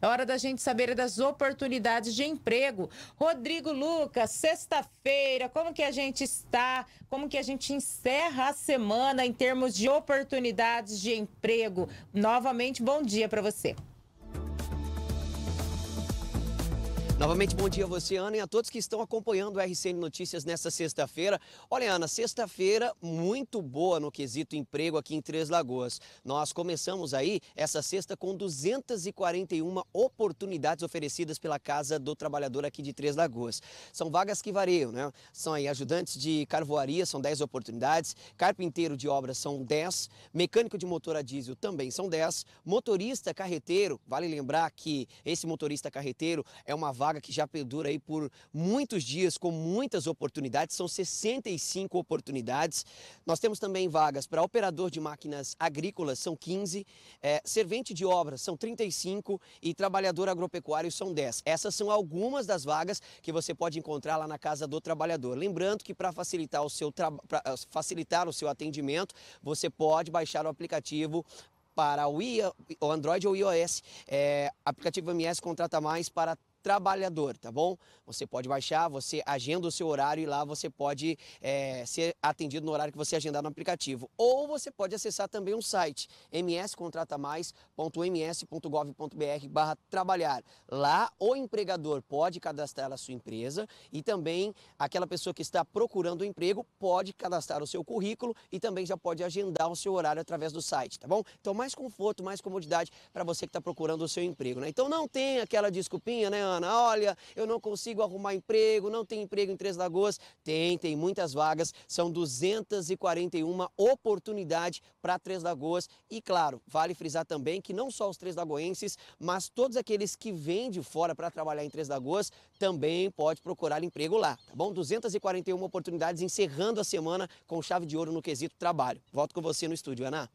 É hora da gente saber das oportunidades de emprego. Rodrigo Lucas, sexta-feira, como que a gente está? Como que a gente encerra a semana em termos de oportunidades de emprego? Novamente, bom dia para você. Novamente, bom dia a você, Ana, e a todos que estão acompanhando o RCN Notícias nesta sexta-feira. Olha, Ana, sexta-feira muito boa no quesito emprego aqui em Três Lagoas. Nós começamos aí essa sexta com 241 oportunidades oferecidas pela Casa do Trabalhador aqui de Três Lagoas. São vagas que variam, né? São aí ajudantes de carvoaria, são 10 oportunidades, carpinteiro de obras são 10, mecânico de motor a diesel também são 10, motorista carreteiro, vale lembrar que esse motorista carreteiro é uma vaga vaga que já perdura aí por muitos dias, com muitas oportunidades, são 65 oportunidades. Nós temos também vagas para operador de máquinas agrícolas, são 15, é, servente de obras, são 35 e trabalhador agropecuário, são 10. Essas são algumas das vagas que você pode encontrar lá na Casa do Trabalhador. Lembrando que para facilitar, o seu tra... Ah, facilitar o seu atendimento, você pode baixar o aplicativo para o, Android ou iOS, é, aplicativo MS Contrata Mais para trabalhador, tá bom? Você pode baixar, você agenda o seu horário e lá você pode é, ser atendido no horário que você agendar no aplicativo. Ou você pode acessar também um site, mscontratamais.ms.gov.br barra trabalhar. Lá o empregador pode cadastrar a sua empresa e também aquela pessoa que está procurando um emprego pode cadastrar o seu currículo e também já pode agendar o seu horário através do site, tá bom? Então mais conforto, mais comodidade para você que está procurando o seu emprego, né? Então não tem aquela desculpinha, né, semana, olha, eu não consigo arrumar emprego, não tem emprego em Três Lagoas. Tem, tem muitas vagas, são 241 oportunidades para Três Lagoas. E claro, vale frisar também que não só os Três Lagoenses, mas todos aqueles que vêm de fora para trabalhar em Três Lagoas também pode procurar emprego lá, tá bom? 241 oportunidades encerrando a semana com chave de ouro no quesito trabalho. Volto com você no estúdio, Ana.